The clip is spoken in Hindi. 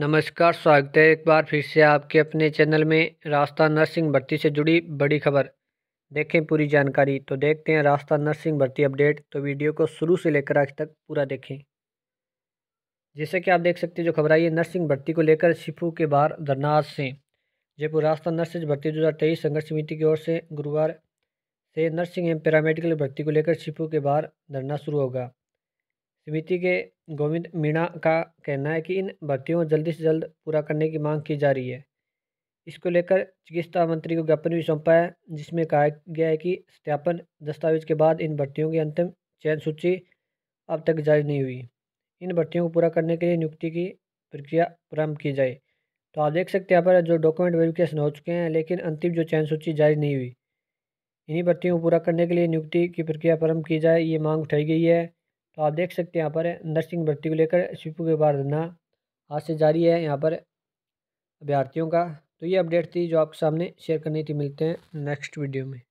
नमस्कार स्वागत है एक बार फिर से आपके अपने चैनल में रास्ता नर्सिंग भर्ती से जुड़ी बड़ी खबर देखें पूरी जानकारी तो देखते हैं रास्ता नर्सिंग भर्ती अपडेट तो वीडियो को शुरू से लेकर आज तक पूरा देखें जैसे कि आप देख सकते हैं जो खबर आई है नर्सिंग भर्ती को लेकर शिफू के बाहर धरना आज से जयपुर रास्ता नर्सिंग भर्ती दो संघर्ष समिति की ओर से गुरुवार से नर्सिंग एवं पैरामेडिकल भर्ती को लेकर शिफू के बाहर धरना शुरू होगा समिति के गोविंद मीणा का कहना है कि इन भर्तियों को जल्दी से जल्द पूरा करने की मांग की जा रही है इसको लेकर चिकित्सा मंत्री को ज्ञापन भी सौंपा है जिसमें कहा गया है कि सत्यापन दस्तावेज के बाद इन भर्तियों की अंतिम चयन सूची अब तक जारी नहीं हुई इन भर्तियों को पूरा करने के लिए नियुक्ति की प्रक्रिया प्रारंभ की जाए तो आप देख सकते हैं यहाँ पर जो डॉक्यूमेंट वेरिफिकेशन हो चुके हैं लेकिन अंतिम जो चयन सूची जारी नहीं हुई इन्हीं भर्तियों को पूरा करने के लिए नियुक्ति की प्रक्रिया प्रारंभ की जाए ये मांग उठाई गई है तो आप देख सकते हैं यहाँ पर नर्सिंग भर्ती को लेकर शिपू के बाहर धरना आज से जारी है यहाँ पर अभ्यर्थियों का तो ये अपडेट थी जो आपके सामने शेयर करनी थी मिलते हैं नेक्स्ट वीडियो में